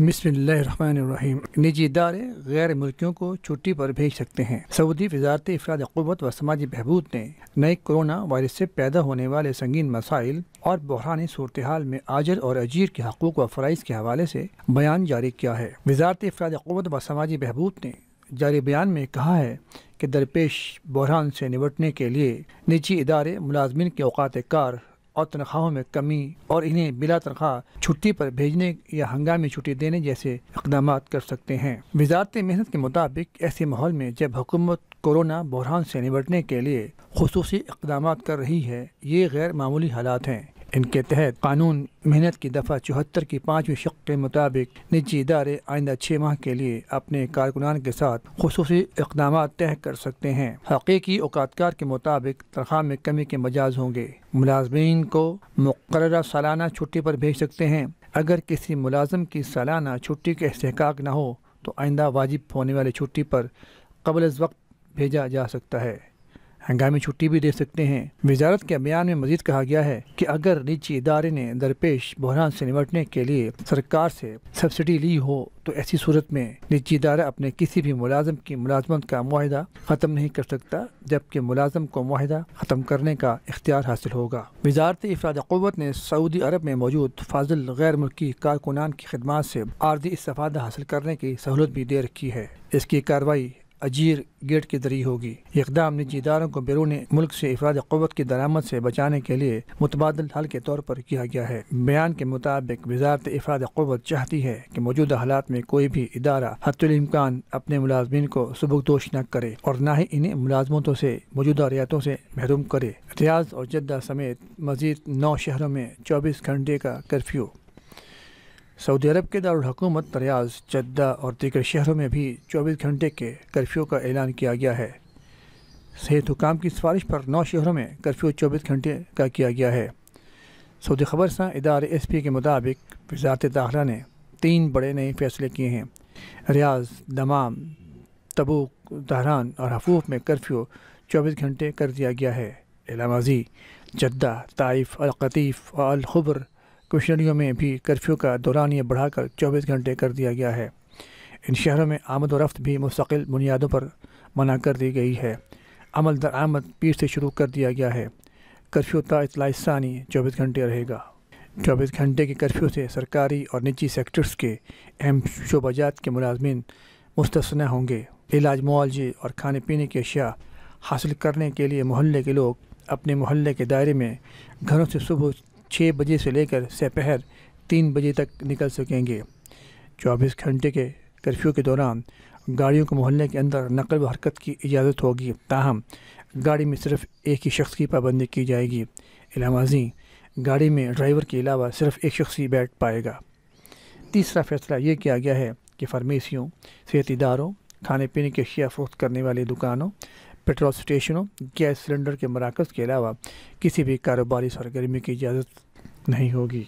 بسم اللہ الرحمن الرحیم نجی ادارے غیر ملکیوں کو چھٹی پر بھیج سکتے ہیں سعودی وزارت افراد قوت و سماجی بہبود نے نئے کرونا وائرس سے پیدا ہونے والے سنگین مسائل اور بحرانی صورتحال میں آجر اور اجیر کے حقوق و فرائض کے حوالے سے بیان جاری کیا ہے وزارت افراد قوت و سماجی بہبود نے جاری بیان میں کہا ہے کہ درپیش بحران سے نمٹنے کے لیے نجی ادارے ملازمین کے اوقات کار اور تنخواہوں میں کمی اور انہیں بلا تنخواہ چھٹی پر بھیجنے یا ہنگامی چھٹی دینے جیسے اقدامات کر سکتے ہیں وزارت محنت کے مطابق ایسے ماحول میں جب حکومت کورونا بحران سے نمٹنے کے لیے خصوصی اقدامات کر رہی ہے یہ غیر معمولی حالات ہیں ان کے تحت قانون محنت کی دفعہ چوہتر کی پانچویں شق کے مطابق نجی ادارے آئندہ چھ ماہ کے لیے اپنے کارکنان کے ساتھ خصوصی اقدامات طے کر سکتے ہیں حقیقی اوقات کار کے مطابق تنخواہ میں کمی کے مجاز ہوں گے ملازمین کو مقررہ سالانہ چھٹی پر بھیج سکتے ہیں اگر کسی ملازم کی سالانہ چھٹی کے استحقاق نہ ہو تو آئندہ واجب ہونے والی چھٹی پر قبل از وقت بھیجا جا سکتا ہے ہنگامی چھٹی بھی دے سکتے ہیں وزارت کے بیان میں مزید کہا گیا ہے کہ اگر نجی ادارے نے درپیش بحران سے نمٹنے کے لیے سرکار سے سبسڈی لی ہو تو ایسی صورت میں نجی ادارہ اپنے کسی بھی ملازم کی ملازمت کا معاہدہ ختم نہیں کر سکتا جبکہ ملازم کو معاہدہ ختم کرنے کا اختیار حاصل ہوگا وزارت افراد قوت نے سعودی عرب میں موجود فاضل غیر ملکی کارکنان کی خدمات سے عارضی استفادہ حاصل کرنے کی سہولت بھی دے رکھی ہے اس کی کارروائی اجیر گیٹ کے ذریعے ہوگی یہ اقدام نجی اداروں کو بیرون ملک سے افراد قوت کی درآمد سے بچانے کے لیے متبادل حل کے طور پر کیا گیا ہے بیان کے مطابق وزارت افراد قوت چاہتی ہے کہ موجودہ حالات میں کوئی بھی ادارہ حت الامکان اپنے ملازمین کو دوش نہ کرے اور نہ ہی انہیں ملازمتوں سے موجودہ رعایتوں سے محروم کرے ریاض اور جدہ سمیت مزید نو شہروں میں چوبیس گھنٹے کا کرفیو سعودی عرب کے دارالحکومت ریاض جدہ اور دیگر شہروں میں بھی چوبیس گھنٹے کے کرفیو کا اعلان کیا گیا ہے صحت حکام کی سفارش پر نو شہروں میں کرفیو چوبیس گھنٹے کا کیا گیا ہے سعودی خبر سا ادارے ایس پی کے مطابق وزارت داخلہ نے تین بڑے نئے فیصلے کیے ہیں ریاض دمام تبوک دہران اور حفوف میں کرفیو چوبیس گھنٹے کر دیا گیا ہے علامہ جدہ طائف القطیف اور الخبر کشنریوں میں بھی کرفیو کا دوران یہ بڑھا کر چوبیس گھنٹے کر دیا گیا ہے ان شہروں میں آمد و رفت بھی مستقل بنیادوں پر منع کر دی گئی ہے عمل درآمد پیر سے شروع کر دیا گیا ہے کرفیو تا اطلاع ثانی چوبیس گھنٹے رہے گا چوبیس گھنٹے کے کرفیو سے سرکاری اور نجی سیکٹرز کے اہم شعبہ جات کے ملازمین مستثنا ہوں گے علاج معالجے اور کھانے پینے کی اشیاء حاصل کرنے کے لیے محلے کے لوگ اپنے محلے کے دائرے میں گھروں سے صبح چھ بجے سے لے کر سپہر تین بجے تک نکل سکیں گے چوبیس گھنٹے کے کرفیو کے دوران گاڑیوں کو محلے کے اندر نقل و حرکت کی اجازت ہوگی تاہم گاڑی میں صرف ایک ہی شخص کی پابندی کی جائے گی الہ گاڑی میں ڈرائیور کے علاوہ صرف ایک شخص ہی بیٹھ پائے گا تیسرا فیصلہ یہ کیا گیا ہے کہ فارمیسیوں صحت اداروں کھانے پینے کی اشیاء فروخت کرنے والی دکانوں پیٹرول سٹیشنوں گیس سلنڈر کے مراکز کے علاوہ کسی بھی کاروباری سرگرمی کی اجازت نہیں ہوگی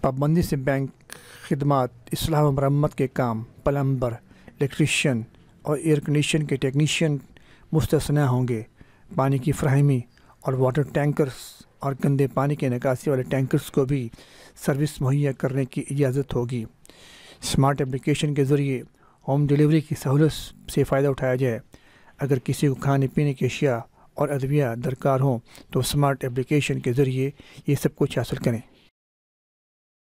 پابندی سے بینک خدمات اصلاح و مرمت کے کام پلمبر الیکٹریشین اور ایئر کنڈیشن کے ٹیکنیشین مستثنا ہوں گے پانی کی فراہمی اور واٹر ٹینکرز اور گندے پانی کے نکاسی والے ٹینکرز کو بھی سروس مہیا کرنے کی اجازت ہوگی اسمارٹ اپلیکیشن کے ذریعے ہوم ڈیلیوری کی سہولت سے فائدہ اٹھایا جائے اگر کسی کو کھانے پینے کی اشیاء اور ادویہ درکار ہوں تو اسمارٹ اپلیکیشن کے ذریعے یہ سب کچھ حاصل کریں